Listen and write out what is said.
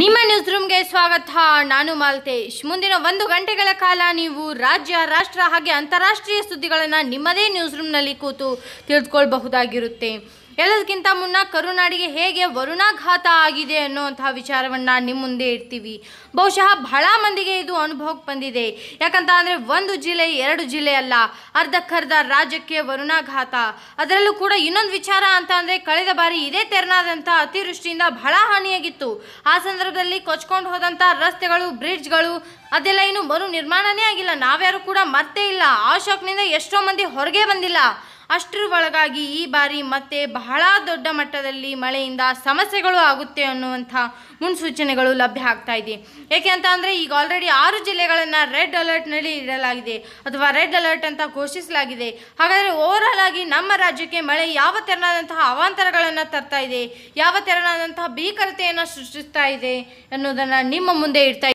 ನಿಮ್ಮ ನ್ಯೂಸ್ ರೂಮ್ಗೆ ಸ್ವಾಗತ ನಾನು ಮಾಲ್ತೇಶ್ ಮುಂದಿನ ಒಂದು ಗಂಟೆಗಳ ಕಾಲ ನೀವು ರಾಜ್ಯ ರಾಷ್ಟ್ರ ಹಾಗೆ ಅಂತಾರಾಷ್ಟ್ರೀಯ ಸುದ್ದಿಗಳನ್ನು ನಿಮ್ಮದೇ ನ್ಯೂಸ್ ರೂಮ್ನಲ್ಲಿ ಕೂತು ತಿಳಿದುಕೊಳ್ಬಹುದಾಗಿರುತ್ತೆ ಎಲ್ಲದಕ್ಕಿಂತ ಮುನ್ನ ಕರುನಾಡಿಗೆ ಹೇಗೆ ವರುಣಾಘಾತ ಆಗಿದೆ ಅನ್ನುವಂಥ ವಿಚಾರವನ್ನು ನಿಮ್ಮ ಮುಂದೆ ಇಡ್ತೀವಿ ಬಹುಶಃ ಬಹಳ ಮಂದಿಗೆ ಇದು ಅನುಭವಕ್ಕೆ ಬಂದಿದೆ ಯಾಕಂತ ಅಂದರೆ ಒಂದು ಜಿಲ್ಲೆ ಎರಡು ಜಿಲ್ಲೆ ಅಲ್ಲ ಅರ್ಧಕ್ಕರ್ಧ ರಾಜ್ಯಕ್ಕೆ ವರುಣಾಘಾತ ಅದರಲ್ಲೂ ಕೂಡ ಇನ್ನೊಂದು ವಿಚಾರ ಅಂತ ಅಂದರೆ ಕಳೆದ ಬಾರಿ ಇದೇ ತೆರನಾದಂಥ ಅತಿವೃಷ್ಟಿಯಿಂದ ಬಹಳ ಹಾನಿಯಾಗಿತ್ತು ಆ ಸಂದರ್ಭದಲ್ಲಿ ಕೊಚ್ಕೊಂಡು ಹೋದಂಥ ರಸ್ತೆಗಳು ಬ್ರಿಡ್ಜ್ಗಳು ಅದೆಲ್ಲ ಇನ್ನೂ ಮರು ನಿರ್ಮಾಣನೇ ಆಗಿಲ್ಲ ನಾವ್ಯಾರು ಕೂಡ ಮತ್ತೆ ಇಲ್ಲ ಆ ಶಾಕ್ನಿಂದ ಎಷ್ಟೋ ಮಂದಿ ಹೊರಗೆ ಬಂದಿಲ್ಲ ಅಷ್ಟರ ಒಳಗಾಗಿ ಈ ಬಾರಿ ಮತ್ತೆ ಬಹಳ ದೊಡ್ಡ ಮಟ್ಟದಲ್ಲಿ ಮಳೆಯಿಂದ ಸಮಸ್ಯೆಗಳು ಆಗುತ್ತೆ ಅನ್ನುವಂಥ ಮುನ್ಸೂಚನೆಗಳು ಲಭ್ಯ ಆಗ್ತಾ ಇದೆ ಏಕೆ ಅಂತ ಅಂದರೆ ಈಗ ಆಲ್ರೆಡಿ ಆರು ಜಿಲ್ಲೆಗಳನ್ನು ರೆಡ್ ಅಲರ್ಟ್ನಲ್ಲಿ ಇಡಲಾಗಿದೆ ಅಥವಾ ರೆಡ್ ಅಲರ್ಟ್ ಅಂತ ಘೋಷಿಸಲಾಗಿದೆ ಹಾಗಾದರೆ ಓವರಾಲ್ ಆಗಿ ನಮ್ಮ ರಾಜ್ಯಕ್ಕೆ ಮಳೆ ಯಾವ ತೆರನಾದಂತಹ ಅವಾಂತರಗಳನ್ನು ತರ್ತಾ ಇದೆ ಯಾವ ತೆರನಾದಂತಹ ಭೀಕರತೆಯನ್ನು ಸೃಷ್ಟಿಸ್ತಾ ಇದೆ ಅನ್ನೋದನ್ನು ನಿಮ್ಮ ಮುಂದೆ ಇಡ್ತಾ